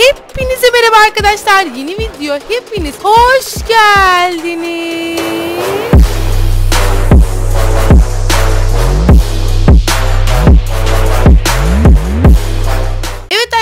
Hepinize merhaba arkadaşlar. Yeni video hepiniz hoş geldiniz.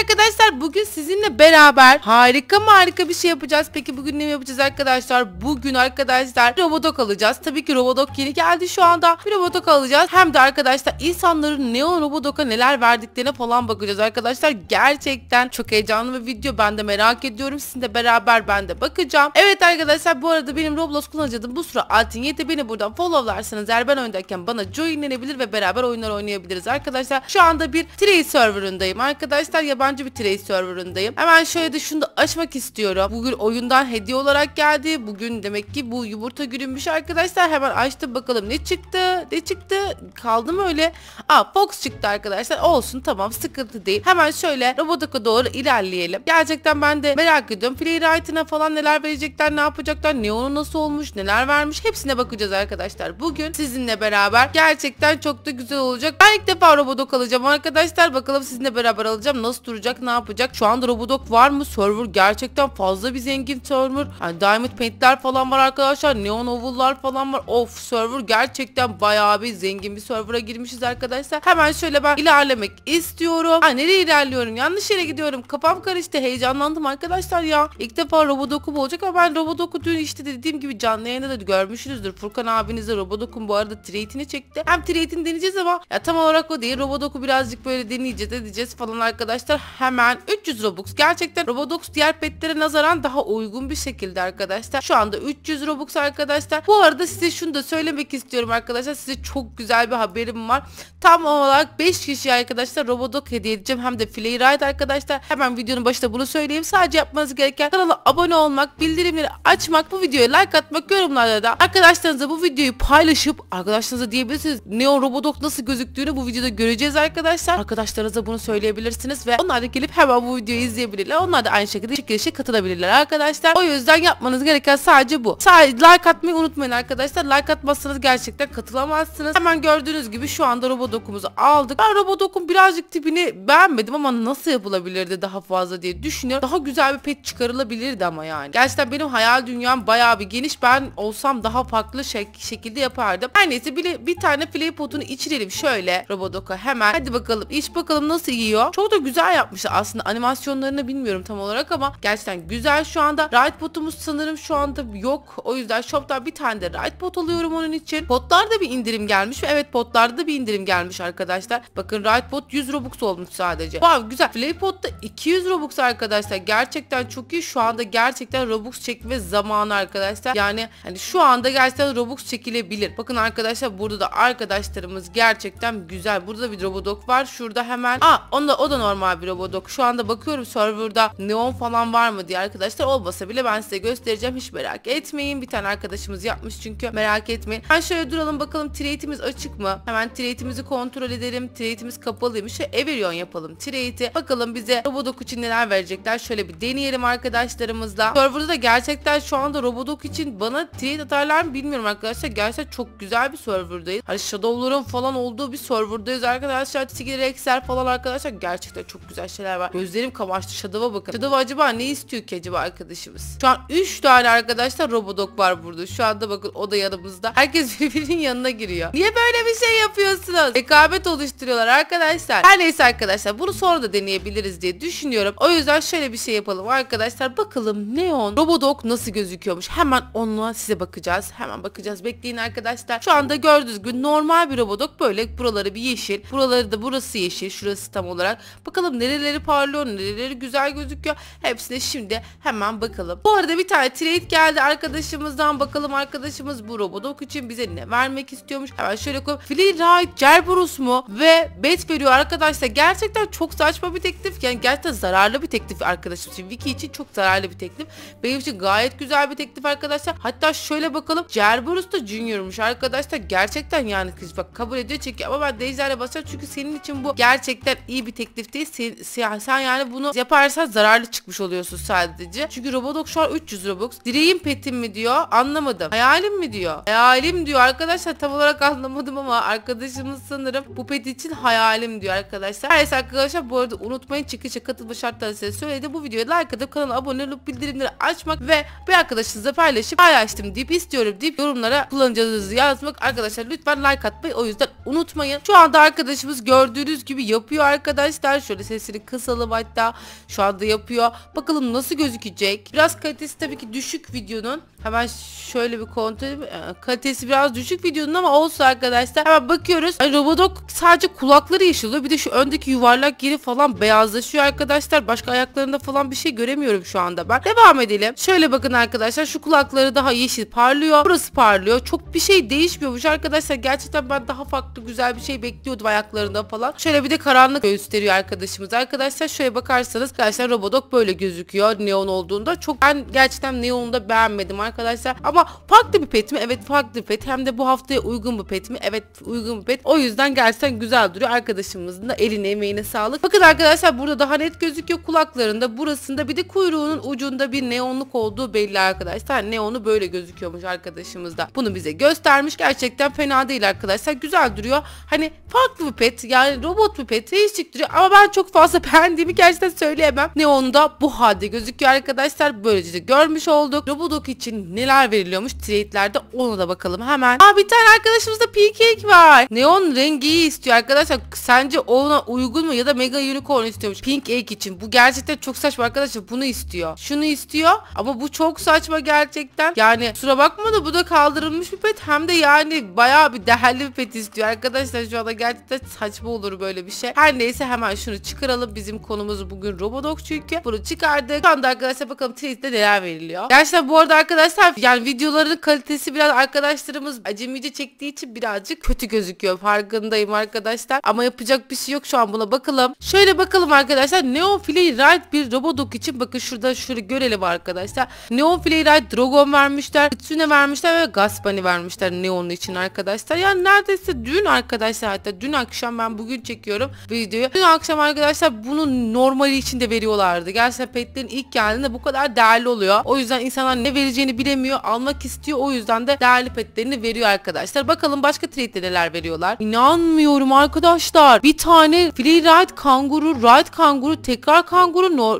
arkadaşlar bugün sizinle beraber harika harika bir şey yapacağız. Peki bugün ne yapacağız arkadaşlar? Bugün arkadaşlar robotok alacağız. Tabii ki robotok yeni geldi şu anda. Bir robotok alacağız. Hem de arkadaşlar insanların neon robotoka neler verdiklerine falan bakacağız arkadaşlar. Gerçekten çok heyecanlı bir video. Ben de merak ediyorum. Sizinle beraber ben de bakacağım. Evet arkadaşlar bu arada benim Roblox kullanıcı adım bu sıra Altin yedi Beni buradan followlarsanız eğer ben oyundayken bana joinlenebilir ve beraber oyunlar oynayabiliriz arkadaşlar. Şu anda bir Trey serverındayım arkadaşlar. Ya ben yabancı bir trade serverındayım. Hemen şöyle de şunu da açmak istiyorum. Bugün oyundan hediye olarak geldi. Bugün demek ki bu yumurta günümmüş arkadaşlar. Hemen açtım bakalım ne çıktı? Ne çıktı? Kaldı mı öyle? Aa Fox çıktı arkadaşlar. Olsun tamam sıkıntı değil. Hemen şöyle robotika doğru ilerleyelim. Gerçekten ben de merak ediyorum. Playwright'ına falan neler verecekler, ne yapacaklar, neonu nasıl olmuş, neler vermiş hepsine bakacağız arkadaşlar. Bugün sizinle beraber gerçekten çok da güzel olacak. Ben ilk defa robodok alacağım arkadaşlar. Bakalım sizinle beraber alacağım. Nasıl duracak? oluşturacak ne yapacak? Şu anda Robodog var mı? Server gerçekten fazla bir zengin server. Yani Diamond Paint'ler falan var arkadaşlar. Neon Ovullar falan var. Of server gerçekten bayağı bir zengin bir server'a girmişiz arkadaşlar. Hemen şöyle ben ilerlemek istiyorum. Ha nereye ilerliyorum? Yanlış yere gidiyorum. Kafam karıştı. Heyecanlandım arkadaşlar ya. İlk defa Robodog'um bulacak ama ben Robodog'u dün işte dediğim gibi canlı yayında da görmüşsünüzdür. Furkan abiniz de Robodog'un bu arada trade'ini çekti. Hem trade'ini deneyeceğiz ama ya tam olarak o değil. Robodog'u birazcık böyle deneyeceğiz edeceğiz falan arkadaşlar hemen 300 Robux. Gerçekten Robodox diğer petlere nazaran daha uygun bir şekilde arkadaşlar. Şu anda 300 Robux arkadaşlar. Bu arada size şunu da söylemek istiyorum arkadaşlar. Size çok güzel bir haberim var. Tam olarak 5 kişi arkadaşlar Robodog hediye edeceğim. Hem de Playride arkadaşlar. Hemen videonun başında bunu söyleyeyim. Sadece yapmanız gereken kanala abone olmak, bildirimleri açmak, bu videoya like atmak, yorumlarda da arkadaşlarınıza bu videoyu paylaşıp arkadaşlarınıza diyebilirsiniz. Neon Robodog nasıl gözüktüğünü bu videoda göreceğiz arkadaşlar. Arkadaşlarınıza bunu söyleyebilirsiniz ve onlar onlar gelip hemen bu videoyu izleyebilirler. Onlar da aynı şekilde çekilişe katılabilirler arkadaşlar. O yüzden yapmanız gereken sadece bu. Sadece like atmayı unutmayın arkadaşlar. Like atmazsanız gerçekten katılamazsınız. Hemen gördüğünüz gibi şu anda Robodokum'uzu aldık. Ben Robodok'un birazcık tipini beğenmedim ama nasıl yapılabilirdi daha fazla diye düşünüyorum. Daha güzel bir pet çıkarılabilirdi ama yani. Gerçekten benim hayal dünyam bayağı bir geniş. Ben olsam daha farklı şek şekilde yapardım. Her neyse bir, bir tane Playpot'unu içirelim şöyle Robodok'a hemen. Hadi bakalım iç bakalım nasıl yiyor. Çok da güzel yapmışlar. Aslında animasyonlarını bilmiyorum tam olarak ama gerçekten güzel şu anda. Right botumuz sanırım şu anda yok. O yüzden shop'tan bir tane de right bot alıyorum onun için. Potlarda bir indirim gelmiş. Evet potlarda da bir indirim gelmiş arkadaşlar. Bakın right bot 100 Robux olmuş sadece. Wow güzel. Flaypot'ta 200 Robux arkadaşlar. Gerçekten çok iyi. Şu anda gerçekten Robux çekme zamanı arkadaşlar. Yani hani şu anda gerçekten Robux çekilebilir. Bakın arkadaşlar burada da arkadaşlarımız gerçekten güzel. Burada da bir robodok var. Şurada hemen. Aa onda o da normal bir Robodog. Şu anda bakıyorum serverda neon falan var mı diye arkadaşlar. Olmasa bile ben size göstereceğim. Hiç merak etmeyin. Bir tane arkadaşımız yapmış çünkü. Merak etmeyin. Ben şöyle duralım bakalım trade'imiz açık mı? Hemen trade'imizi kontrol edelim. Trade'imiz kapalıymış. Şöyle yapalım trade'i. Bakalım bize Robodog için neler verecekler. Şöyle bir deneyelim arkadaşlarımızla. Serverda da gerçekten şu anda Robodog için bana trade atarlar mı bilmiyorum arkadaşlar. Gerçekten çok güzel bir serverdayız. Hani Shadowların falan olduğu bir serverdayız arkadaşlar. Tigre Excel falan arkadaşlar gerçekten çok güzel güzel şeyler var. Gözlerim kamaştı. Şadava bakın. Şadava acaba ne istiyor ki acaba arkadaşımız? Şu an 3 tane arkadaşlar Robodok var burada. Şu anda bakın o da yanımızda. Herkes birbirinin yanına giriyor. Niye böyle bir şey yapıyorsunuz? Rekabet oluşturuyorlar arkadaşlar. Her neyse arkadaşlar bunu sonra da deneyebiliriz diye düşünüyorum. O yüzden şöyle bir şey yapalım arkadaşlar. Bakalım Neon Robodok nasıl gözüküyormuş? Hemen onunla size bakacağız. Hemen bakacağız. Bekleyin arkadaşlar. Şu anda gördüğünüz gibi normal bir Robodok böyle. Buraları bir yeşil. Buraları da burası yeşil. Şurası tam olarak. Bakalım ne nereleri parlıyor, nereleri güzel gözüküyor. Hepsine şimdi hemen bakalım. Bu arada bir tane trade geldi arkadaşımızdan. Bakalım arkadaşımız bu Robodog için bize ne vermek istiyormuş. Hemen şöyle koyalım. Freeride, Cerberus mu? Ve bet veriyor arkadaşlar. Gerçekten çok saçma bir teklif. Yani gerçekten zararlı bir teklif arkadaşım. Şimdi Wiki için çok zararlı bir teklif. Benim için gayet güzel bir teklif arkadaşlar. Hatta şöyle bakalım. Cerberus da Junior'muş arkadaşlar. Gerçekten yani kız bak kabul ediyor çekiyor. Ama ben Dejder'e basacağım çünkü senin için bu gerçekten iyi bir teklif değil. Senin sen yani bunu yaparsan zararlı çıkmış oluyorsun sadece. Çünkü Roblox şu an 300 Robux. Direğim petim mi diyor anlamadım. Hayalim mi diyor. Hayalim diyor arkadaşlar tam olarak anlamadım ama arkadaşımız sanırım bu pet için hayalim diyor arkadaşlar. Neyse arkadaşlar bu arada unutmayın çıkışa katılma şartları size söyledi. Bu videoya like atıp kanala abone olup bildirimleri açmak ve bir arkadaşınızla paylaşıp paylaştım deyip istiyorum deyip yorumlara kullanıcınızı yazmak. Arkadaşlar lütfen like atmayı o yüzden unutmayın. Şu anda arkadaşımız gördüğünüz gibi yapıyor arkadaşlar. Şöyle ses iksiri kısalım hatta şu anda yapıyor. Bakalım nasıl gözükecek. Biraz kalitesi tabii ki düşük videonun. Hemen şöyle bir kontrol ee, kalitesi biraz düşük videonun ama olsun arkadaşlar. Hemen bakıyoruz. Yani Robodoc sadece kulakları yeşiliyor. Bir de şu öndeki yuvarlak yeri falan beyazlaşıyor arkadaşlar. Başka ayaklarında falan bir şey göremiyorum şu anda ben. Devam edelim. Şöyle bakın arkadaşlar şu kulakları daha yeşil parlıyor. Burası parlıyor. Çok bir şey değişmiyormuş arkadaşlar. Gerçekten ben daha farklı güzel bir şey bekliyordum ayaklarında falan. Şöyle bir de karanlık gösteriyor arkadaşımıza arkadaşlar. Şöyle bakarsanız gerçekten robodok böyle gözüküyor neon olduğunda. Çok ben gerçekten neonu da beğenmedim arkadaşlar. Ama farklı bir pet mi? Evet farklı bir pet. Hem de bu haftaya uygun bir pet mi? Evet uygun bir pet. O yüzden gerçekten güzel duruyor. Arkadaşımızın da eline emeğine sağlık. Bakın arkadaşlar burada daha net gözüküyor. Kulaklarında burasında bir de kuyruğunun ucunda bir neonluk olduğu belli arkadaşlar. Neonu böyle gözüküyormuş arkadaşımız da. Bunu bize göstermiş. Gerçekten fena değil arkadaşlar. Güzel duruyor. Hani farklı bir pet yani robot bir pet değişik duruyor. Ama ben çok fazla fazla beğendiğimi gerçekten söyleyemem. da bu halde gözüküyor arkadaşlar. Böylece görmüş olduk. Robodog için neler veriliyormuş trade'lerde ona da bakalım hemen. Aa bir tane arkadaşımızda pink PK var. Neon rengi istiyor arkadaşlar. Sence ona uygun mu? Ya da Mega Unicorn istiyormuş. Pink Egg için. Bu gerçekten çok saçma arkadaşlar. Bunu istiyor. Şunu istiyor. Ama bu çok saçma gerçekten. Yani sura bakma da bu da kaldırılmış bir pet. Hem de yani baya bir değerli bir pet istiyor arkadaşlar. Şu anda gerçekten saçma olur böyle bir şey. Her neyse hemen şunu çıkaralım çıkaralım. Bizim konumuz bugün Robodoc çünkü. Bunu çıkardık. Şu anda arkadaşlar bakalım Twitter'de neler veriliyor. Gerçekten bu arada arkadaşlar yani videoların kalitesi biraz arkadaşlarımız acemice çektiği için birazcık kötü gözüküyor. Farkındayım arkadaşlar. Ama yapacak bir şey yok şu an buna bakalım. Şöyle bakalım arkadaşlar. Neon Ride bir Robodoc için bakın şurada şöyle görelim arkadaşlar. Neon Ride Dragon vermişler. Kitsune vermişler ve Gaspani vermişler Neon için arkadaşlar. Yani neredeyse dün arkadaşlar hatta dün akşam ben bugün çekiyorum videoyu. Dün akşam arkadaşlar Arkadaşlar bunu normali içinde veriyorlardı. Gerçekten petlerin ilk geldiğinde bu kadar değerli oluyor. O yüzden insanlar ne vereceğini bilemiyor. Almak istiyor. O yüzden de değerli petlerini veriyor arkadaşlar. Bakalım başka trade'de neler veriyorlar. İnanmıyorum arkadaşlar. Bir tane Free Ride kanguru, Ride kanguru, tekrar kanguru, no,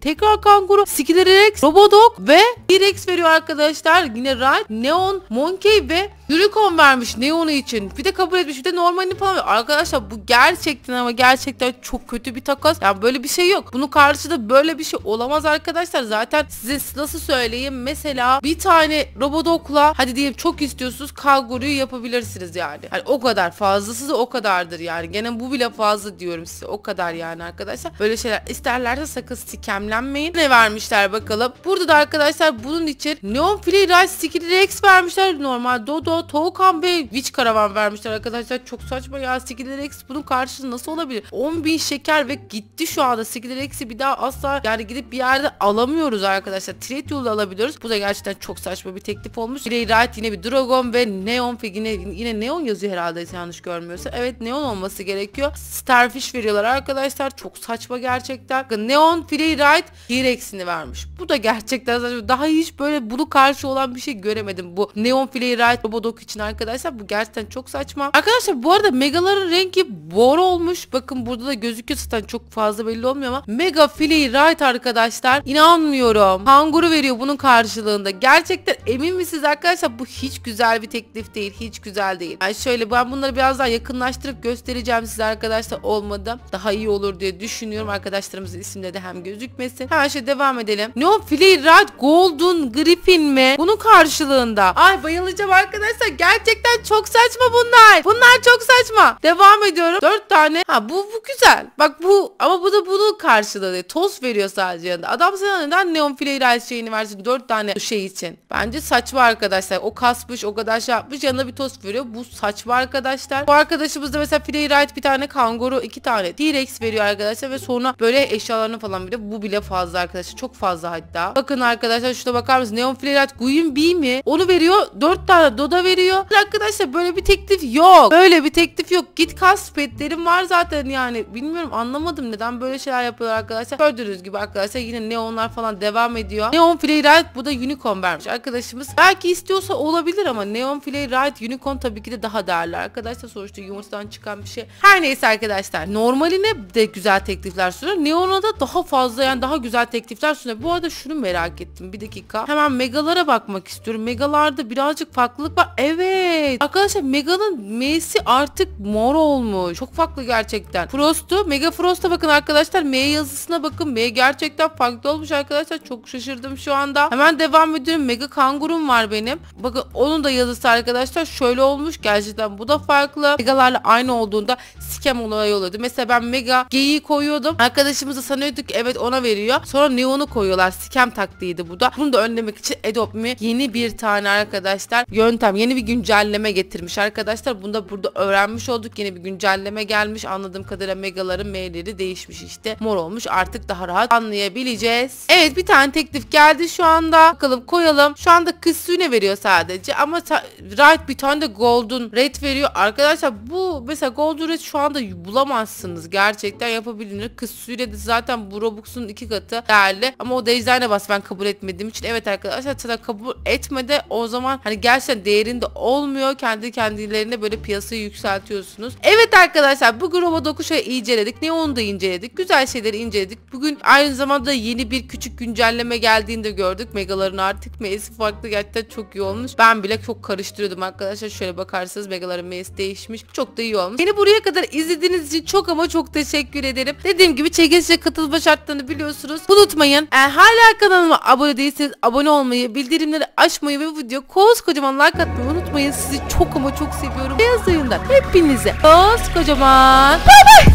tekrar kanguru, Skillerex, Robodog ve T-Rex veriyor arkadaşlar. Yine Ride, Neon, Monkey ve Yurikon vermiş onu için. Bir de kabul etmiş bir de normalini falan Arkadaşlar bu gerçekten ama gerçekten çok kötü bir takas. Yani böyle bir şey yok. Bunu karşıda böyle bir şey olamaz arkadaşlar. Zaten size nasıl söyleyeyim mesela bir tane Robodok'la hadi diyelim çok istiyorsunuz Kalgoru'yu yapabilirsiniz yani. Hani o kadar fazlası da o kadardır yani. Gene bu bile fazla diyorum size o kadar yani arkadaşlar. Böyle şeyler isterlerse sakın sikemlenmeyin. Ne vermişler bakalım. Burada da arkadaşlar bunun için Neon Flea Rice Sticky Rex vermişler. Normal Dodo Burada Toğukan Bey Witch karavan vermişler arkadaşlar. Çok saçma ya. Skiller X bunun karşısında nasıl olabilir? 10.000 şeker ve gitti şu anda. Skiller X'i bir daha asla yani gidip bir yerde alamıyoruz arkadaşlar. Trade yolu alabiliyoruz. Bu da gerçekten çok saçma bir teklif olmuş. Grey Riot yine bir Dragon ve Neon Fig yine, yine Neon yazıyor herhalde yanlış görmüyorsa. Evet Neon olması gerekiyor. Starfish veriyorlar arkadaşlar. Çok saçma gerçekten. Neon Grey Riot T-Rex'ini vermiş. Bu da gerçekten saçma. Daha hiç böyle bunu karşı olan bir şey göremedim. Bu Neon Grey Riot robot Modok için arkadaşlar. Bu gerçekten çok saçma. Arkadaşlar bu arada megaların rengi bor olmuş. Bakın burada da gözüküyor zaten çok fazla belli olmuyor ama. Mega Flea Right arkadaşlar. İnanmıyorum. Kanguru veriyor bunun karşılığında. Gerçekten emin misiniz arkadaşlar? Bu hiç güzel bir teklif değil. Hiç güzel değil. Yani şöyle ben bunları biraz daha yakınlaştırıp göstereceğim size arkadaşlar. Olmadı. Daha iyi olur diye düşünüyorum. Arkadaşlarımızın isimleri de hem gözükmesin. Her şey devam edelim. No Flea Right Golden Griffin mi? Bunun karşılığında. Ay bayılacağım arkadaşlar arkadaşlar gerçekten çok saçma bunlar. Bunlar çok saçma. Devam ediyorum. Dört tane. Ha bu, bu güzel. Bak bu ama bu da bunu karşıladı. Toz veriyor sadece yanında. Adam sana neden neon fileyle şeyini versin? Dört tane şey için. Bence saçma arkadaşlar. O kasmış o kadar şey yapmış yanına bir tost veriyor. Bu saçma arkadaşlar. Bu arkadaşımız da mesela Freeride bir tane kanguru iki tane T-Rex veriyor arkadaşlar ve sonra böyle eşyalarını falan bile bu bile fazla arkadaşlar. Çok fazla hatta. Bakın arkadaşlar şuna bakar mısınız? Neon Freeride guyun B mi? Onu veriyor. Dört tane Doda veriyor. Arkadaşlar böyle bir teklif yok. Böyle bir teklif yok. Git kas petlerim var zaten yani. Bilmiyorum anlamadım neden böyle şeyler yapıyorlar arkadaşlar. Gördüğünüz gibi arkadaşlar yine neonlar falan devam ediyor. Neon Flay Ride bu da unicorn vermiş arkadaşımız. Belki istiyorsa olabilir ama Neon Flay Ride unicorn tabii ki de daha değerli arkadaşlar. Sonuçta yumurtadan çıkan bir şey. Her neyse arkadaşlar. Normaline de güzel teklifler sunuyor. Neon'a da daha fazla yani daha güzel teklifler sunuyor. Bu arada şunu merak ettim. Bir dakika. Hemen megalara bakmak istiyorum. Megalarda birazcık farklılık var. Evet. Arkadaşlar Mega'nın M'si artık mor olmuş. Çok farklı gerçekten. Frost'u Mega Frost'a bakın arkadaşlar. M yazısına bakın. M gerçekten farklı olmuş arkadaşlar. Çok şaşırdım şu anda. Hemen devam ediyorum. Mega Kangurum var benim. Bakın onun da yazısı arkadaşlar şöyle olmuş. Gerçekten bu da farklı. Megalarla aynı olduğunda sikem olayı oluyordu. Mesela ben Mega G'yi koyuyordum. Arkadaşımıza sanıyorduk evet ona veriyor. Sonra Neon'u koyuyorlar. Sikem taktiğiydi bu da. Bunu da önlemek için Adopt Me yeni bir tane arkadaşlar yöntem yeni bir güncelleme getirmiş arkadaşlar. Bunda burada öğrenmiş olduk. Yeni bir güncelleme gelmiş. Anladığım kadarıyla megaların M'leri değişmiş işte. Mor olmuş. Artık daha rahat anlayabileceğiz. Evet bir tane teklif geldi şu anda. Bakalım koyalım. Şu anda kız suyuna veriyor sadece ama Right bir tane de Golden Red veriyor. Arkadaşlar bu mesela Golden Red şu anda bulamazsınız. Gerçekten yapabilir. Kısune de zaten bu Robux'un iki katı değerli. Ama o da eczane bas ben kabul etmediğim için. Evet arkadaşlar kabul etmedi. o zaman hani gerçekten değerini elinde olmuyor. Kendi kendilerine böyle piyasayı yükseltiyorsunuz. Evet arkadaşlar bugün Robodoku şöyle inceledik. onu da inceledik. Güzel şeyleri inceledik. Bugün aynı zamanda yeni bir küçük güncelleme geldiğinde gördük. Megaların artık meyesi farklı gerçekten çok iyi olmuş. Ben bile çok karıştırıyordum arkadaşlar. Şöyle bakarsanız megaların meyesi değişmiş. Çok da iyi olmuş. Beni buraya kadar izlediğiniz için çok ama çok teşekkür ederim. Dediğim gibi çekilişe katılma şartlarını biliyorsunuz. Unutmayın. Eğer hala kanalıma abone değilseniz abone olmayı, bildirimleri açmayı ve video koskocaman like atmayı Unutmayın sizi çok ama çok seviyorum. Beyaz ayında hepinize az kocaman. Bay bay.